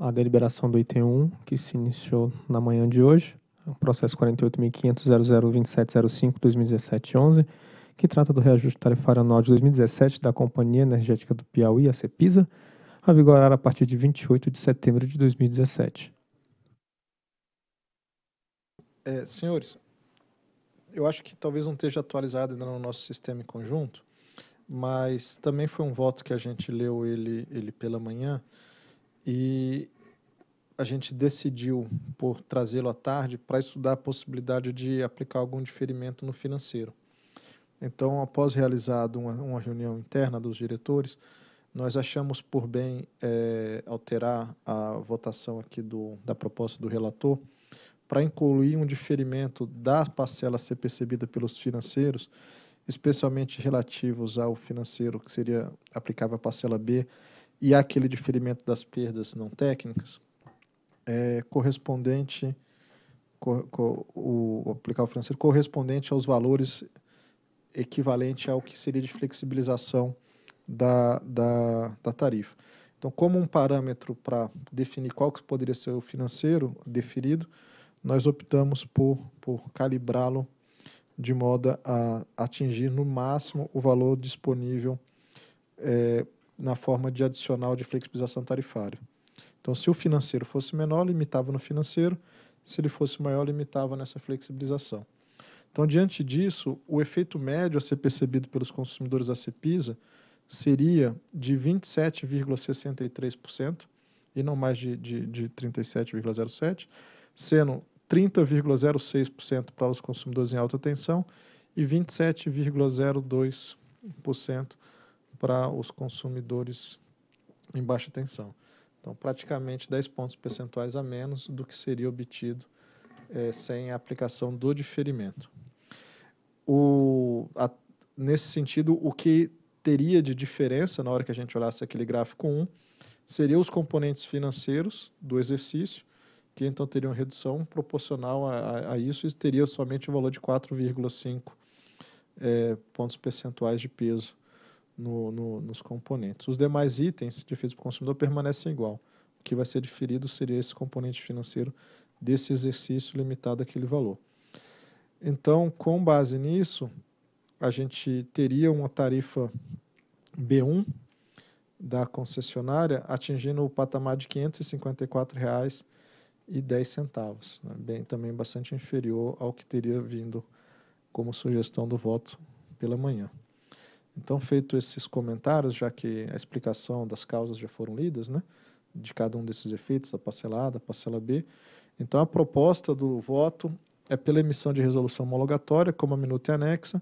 a deliberação do item 1, que se iniciou na manhã de hoje, o processo 48.500.002705-2017-11, que trata do reajuste tarifário anual de 2017 da Companhia Energética do Piauí, a CEPISA, a vigorar a partir de 28 de setembro de 2017. É, senhores, eu acho que talvez não esteja atualizado ainda no nosso sistema em conjunto, mas também foi um voto que a gente leu ele, ele pela manhã, e a gente decidiu por trazê-lo à tarde para estudar a possibilidade de aplicar algum diferimento no financeiro. Então, após realizado uma, uma reunião interna dos diretores, nós achamos por bem é, alterar a votação aqui do, da proposta do relator para incluir um diferimento da parcela a ser percebida pelos financeiros, especialmente relativos ao financeiro que seria aplicável à parcela B e aquele diferimento das perdas não técnicas é correspondente co, co, o aplicar o financeiro correspondente aos valores equivalente ao que seria de flexibilização da, da, da tarifa. Então, como um parâmetro para definir qual que poderia ser o financeiro deferido, nós optamos por, por calibrá-lo de modo a atingir no máximo o valor disponível é, na forma de adicional de flexibilização tarifária. Então, se o financeiro fosse menor, limitava no financeiro, se ele fosse maior, limitava nessa flexibilização. Então, diante disso, o efeito médio a ser percebido pelos consumidores da CEPISA seria de 27,63% e não mais de, de, de 37,07%, sendo 30,06% para os consumidores em alta tensão e 27,02% para os consumidores em baixa tensão. Então, praticamente 10 pontos percentuais a menos do que seria obtido é, sem a aplicação do diferimento. O, a, nesse sentido, o que teria de diferença na hora que a gente olhasse aquele gráfico 1 seriam os componentes financeiros do exercício, que então teriam redução proporcional a, a, a isso e teria somente o valor de 4,5 é, pontos percentuais de peso no, no, nos componentes. Os demais itens difíceis para o consumidor permanecem igual. O que vai ser diferido seria esse componente financeiro desse exercício limitado àquele valor. Então, com base nisso, a gente teria uma tarifa B1 da concessionária atingindo o patamar de R$ 554,10, né? bem também bastante inferior ao que teria vindo como sugestão do voto pela manhã. Então, feito esses comentários, já que a explicação das causas já foram lidas, né, de cada um desses efeitos, da parcela A, da parcela B, então a proposta do voto é pela emissão de resolução homologatória, como a minuta e anexa,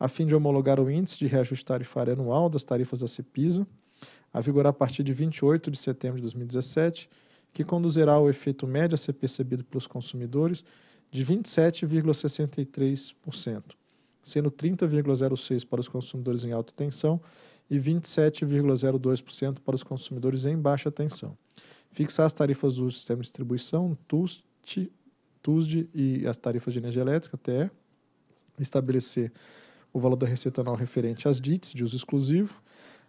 a fim de homologar o índice de reajuste tarifário anual das tarifas da CEPISA, a vigorar a partir de 28 de setembro de 2017, que conduzirá ao efeito médio a ser percebido pelos consumidores de 27,63% sendo 30,06% para os consumidores em alta tensão e 27,02% para os consumidores em baixa tensão. Fixar as tarifas do sistema de distribuição, TUSD, TUSD e as tarifas de energia elétrica, TE. Estabelecer o valor da receita anual referente às DITs de uso exclusivo.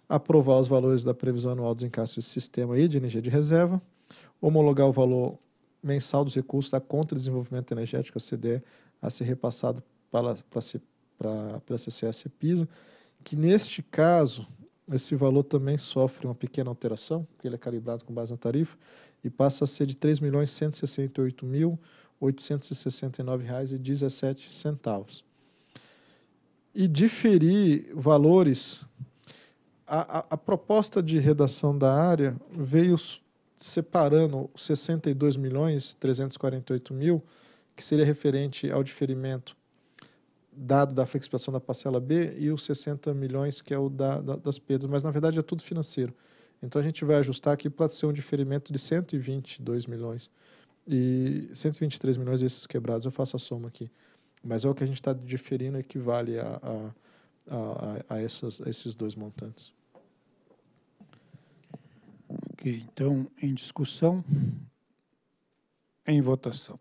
Aprovar os valores da previsão anual dos encaixes do sistema e de energia de reserva. Homologar o valor mensal dos recursos da Conta de Desenvolvimento Energético, a CDE, a ser repassado para, para ser para a CCS e PISA, que neste caso esse valor também sofre uma pequena alteração, porque ele é calibrado com base na tarifa, e passa a ser de R$ 3.168.869,17. E diferir valores, a, a, a proposta de redação da área veio separando 62 milhões 348 mil, que seria referente ao diferimento dado da flexibilização da parcela B e os 60 milhões que é o da, da, das perdas, mas na verdade é tudo financeiro. Então a gente vai ajustar aqui para ser um diferimento de 122 milhões e 123 milhões esses quebrados, eu faço a soma aqui. Mas é o que a gente está diferindo equivale a, a, a, a, essas, a esses dois montantes. Ok, então em discussão, em votação.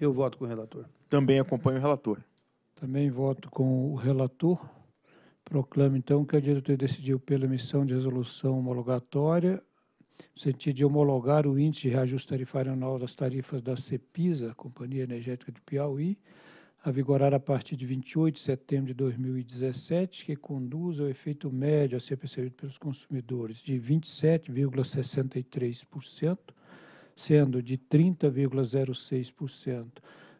Eu voto com o relator. Também acompanho o relator. Também voto com o relator. Proclamo, então, que a diretoria decidiu pela emissão de resolução homologatória, no sentido de homologar o índice de reajuste tarifário anual das tarifas da CEPISA, Companhia Energética de Piauí, a vigorar a partir de 28 de setembro de 2017, que conduz ao efeito médio a ser percebido pelos consumidores de 27,63%, sendo de 30,06%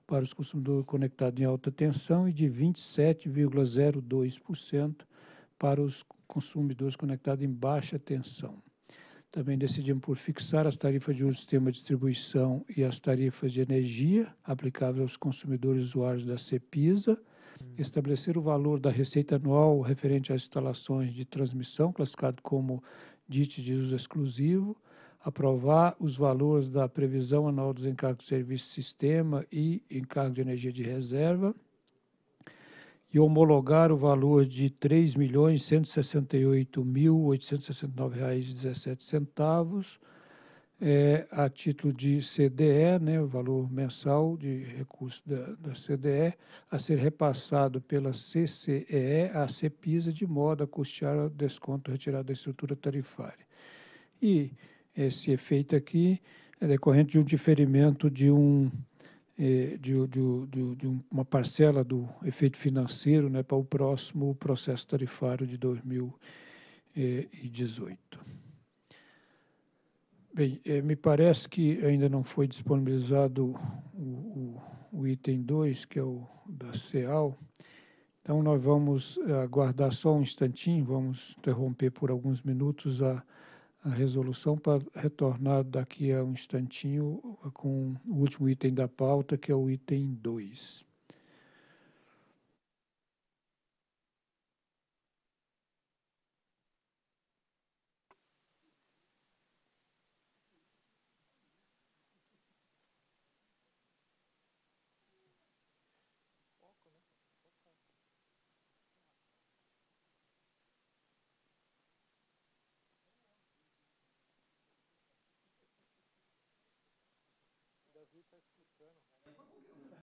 para os consumidores conectados em alta tensão e de 27,02% para os consumidores conectados em baixa tensão. Também decidimos por fixar as tarifas de uso do sistema de distribuição e as tarifas de energia aplicáveis aos consumidores usuários da CEPISA, estabelecer o valor da receita anual referente às instalações de transmissão, classificado como DIT de uso exclusivo, aprovar os valores da previsão anual dos encargos de serviço sistema e encargo de energia de reserva e homologar o valor de R$ 3.168.869,17 é, a título de CDE, né, o valor mensal de recurso da, da CDE, a ser repassado pela CCEE à CEPISA, de modo a custear o desconto retirado da estrutura tarifária. E esse efeito aqui é decorrente de um diferimento de, um, é, de, de, de uma parcela do efeito financeiro né, para o próximo processo tarifário de 2018. É, Bem, é, me parece que ainda não foi disponibilizado o, o, o item 2, que é o da CEAL, então, nós vamos aguardar só um instantinho, vamos interromper por alguns minutos a a resolução para retornar daqui a um instantinho com o último item da pauta, que é o item 2. eternal.